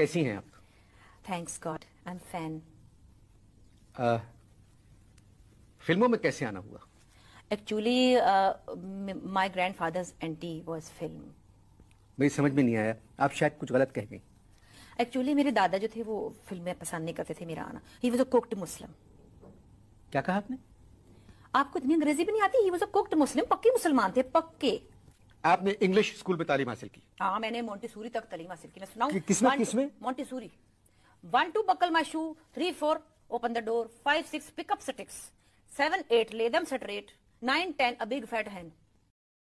कैसी हैं आप thanks God I am fine फिल्मों में कैसे आना हुआ actually my grandfather's aunty was film मेरी समझ में नहीं आया आप शायद कुछ गलत कह गई एक्चुअली मेरे दादा जो थे वो फिल्में पसंद नहीं करते थे मेरा आना ही वाज अ कुक्ड मुस्लिम क्या कहा आपने आपको इतनी अंग्रेजी भी नहीं आती ही वाज अ कुक्ड मुस्लिम पक्के मुसलमान थे पक्के आपने इंग्लिश स्कूल में तालीम हासिल की हाँ मैंने मोन्टीसूरी तक तालीम हासिल की मैं सुनाऊं किसमें किसमें Montessori one two buckle my shoe three four open the door five six pick up seven eight lay them them nine ten a big fat hand